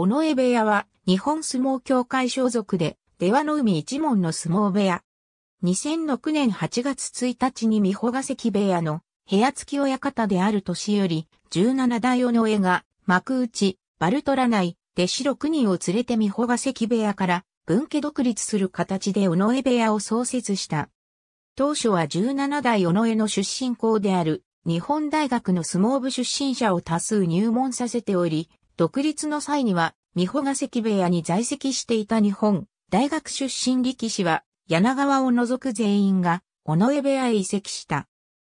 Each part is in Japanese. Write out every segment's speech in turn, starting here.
尾上部屋は日本相撲協会所属で、出羽海一門の相撲部屋。2006年8月1日に美穂ヶ関部屋の部屋付き親方である年より、17代尾上が幕内、バルトラ内、弟子6人を連れて美穂ヶ関部屋から分家独立する形で尾上部屋を創設した。当初は17代尾上の出身校である日本大学の相撲部出身者を多数入門させており、独立の際には、美穂が関部屋に在籍していた日本、大学出身力士は、柳川を除く全員が、尾上部屋へ移籍した。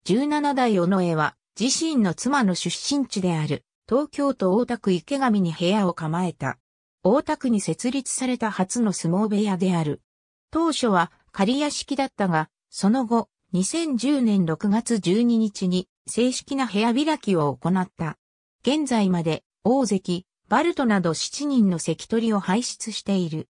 17代尾上は、自身の妻の出身地である、東京都大田区池上に部屋を構えた。大田区に設立された初の相撲部屋である。当初は仮屋敷だったが、その後、2010年6月12日に正式な部屋開きを行った。現在まで大関、バルトなど7人の関取を輩出している。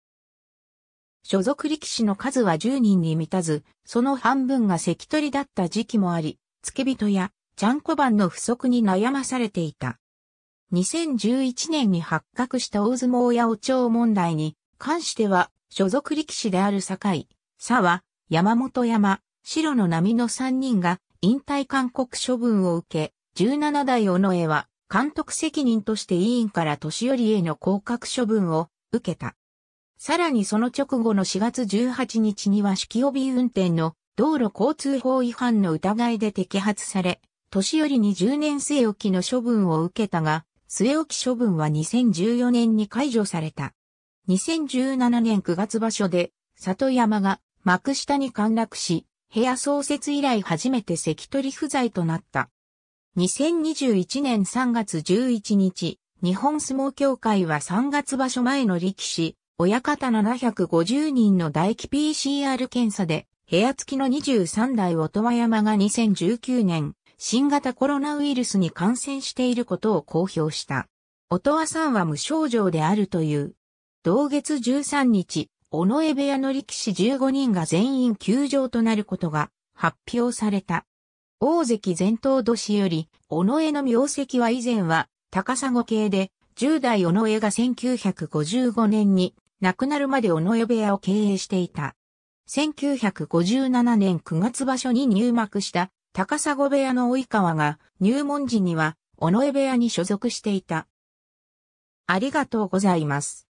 所属力士の数は10人に満たず、その半分が関取だった時期もあり、付け人や、ちゃんこ番の不足に悩まされていた。2011年に発覚した大相撲やお蝶問題に関しては、所属力士である堺、沢、山本山、白の波の3人が引退勧告処分を受け、17代尾上は監督責任として委員から年寄りへの降格処分を受けた。さらにその直後の4月18日には酒気帯び運転の道路交通法違反の疑いで摘発され、年寄りに10年末置きの処分を受けたが、据え置き処分は2014年に解除された。2017年9月場所で、里山が幕下に陥落し、部屋創設以来初めて関取不在となった。2021年3月11日、日本相撲協会は3月場所前の力士、親方750人の大気 PCR 検査で、部屋付きの23代音羽山が2019年、新型コロナウイルスに感染していることを公表した。音羽さんは無症状であるという。同月13日、尾上部屋の力士15人が全員休場となることが発表された。大関前頭年より、尾上の名跡は以前は、高砂系で、10代尾上が1955年に亡くなるまで尾上部屋を経営していた。1957年9月場所に入幕した高砂部屋の及川が入門時には尾上部屋に所属していた。ありがとうございます。